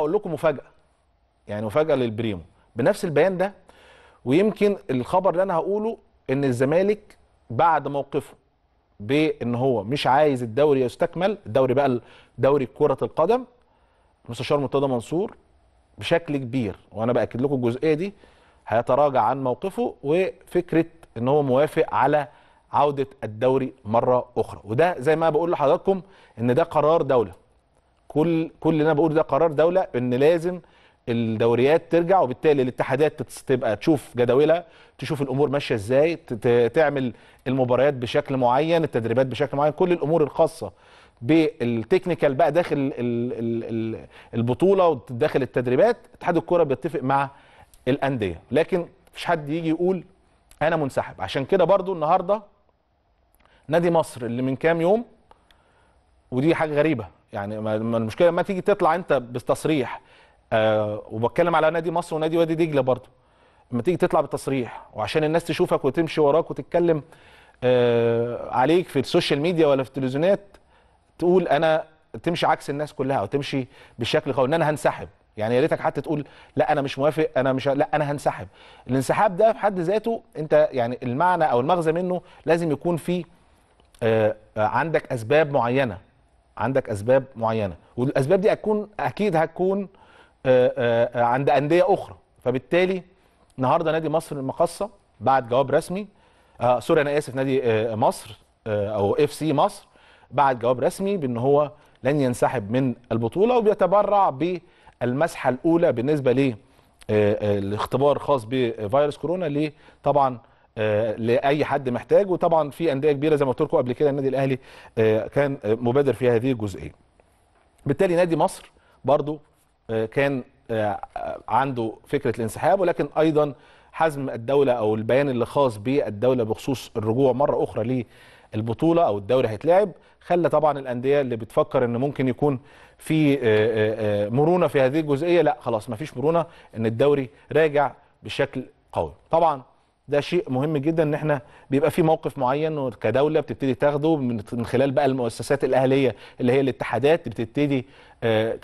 اقول لكم مفاجاه يعني مفاجاه للبريمو بنفس البيان ده ويمكن الخبر اللي انا هقوله ان الزمالك بعد موقفه بان هو مش عايز الدوري يستكمل الدوري بقى دوري كره القدم مستشار مرتضى منصور بشكل كبير وانا باكد لكم الجزئيه دي هيتراجع عن موقفه وفكره ان هو موافق على عوده الدوري مره اخرى وده زي ما بقول لحضراتكم ان ده قرار دوله كل كل اللي انا بقوله ده قرار دوله ان لازم الدوريات ترجع وبالتالي الاتحادات تبقى تشوف جداولها تشوف الامور ماشيه ازاي تعمل المباريات بشكل معين التدريبات بشكل معين كل الامور الخاصه بالتكنيكال بقى داخل البطوله وداخل التدريبات اتحاد الكوره بيتفق مع الانديه لكن مفيش حد يجي يقول انا منسحب عشان كده برضو النهارده نادي مصر اللي من كام يوم ودي حاجه غريبه يعني ما المشكله ما تيجي تطلع انت بتصريح آه وبتكلم على نادي مصر ونادي وادي دجله برضه لما تيجي تطلع بتصريح وعشان الناس تشوفك وتمشي وراك وتتكلم آه عليك في السوشيال ميديا ولا في التلفزيونات تقول انا تمشي عكس الناس كلها او تمشي بالشكل قوي ان انا هنسحب يعني يا ريتك حتى تقول لا انا مش موافق انا مش لا انا هنسحب الانسحاب ده في حد ذاته انت يعني المعنى او المغزى منه لازم يكون فيه آه، عندك اسباب معينه عندك اسباب معينه والاسباب دي هتكون اكيد هتكون آه، آه، عند انديه اخرى فبالتالي النهارده نادي مصر المقصه بعد جواب رسمي آه سوري انا اسف نادي آه، مصر او اف سي مصر بعد جواب رسمي بان هو لن ينسحب من البطوله وبيتبرع بالمسحه الاولى بالنسبه للاختبار الخاص بفيروس كورونا طبعا آه، لاي حد محتاج وطبعا في انديه كبيره زي ما قلت لكم قبل كده النادي الاهلي آه، كان آه، مبادر في هذه الجزئيه بالتالي نادي مصر برضو كان عنده فكره الانسحاب ولكن ايضا حزم الدوله او البيان اللي خاص بالدوله بخصوص الرجوع مره اخرى للبطوله او الدوري هيتلعب خلى طبعا الانديه اللي بتفكر ان ممكن يكون في مرونه في هذه الجزئيه لا خلاص ما فيش مرونه ان الدوري راجع بشكل قوي طبعا ده شيء مهم جدا ان احنا بيبقى في موقف معين كدوله بتبتدي تاخده من خلال بقى المؤسسات الاهليه اللي هي الاتحادات بتبتدي آه،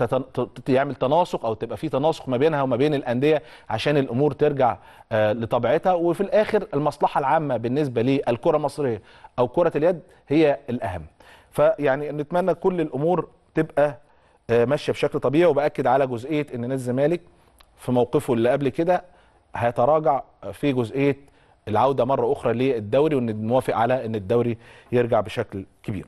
تعمل تناسق او تبقى في تناسق ما بينها وما بين الانديه عشان الامور ترجع آه، لطبيعتها وفي الاخر المصلحه العامه بالنسبه للكره المصريه او كره اليد هي الاهم. فيعني نتمنى كل الامور تبقى آه، ماشيه بشكل طبيعي وباكد على جزئيه ان نادي الزمالك في موقفه اللي قبل كده هيتراجع في جزئيه العوده مره اخرى للدوري وان موافق على ان الدوري يرجع بشكل كبير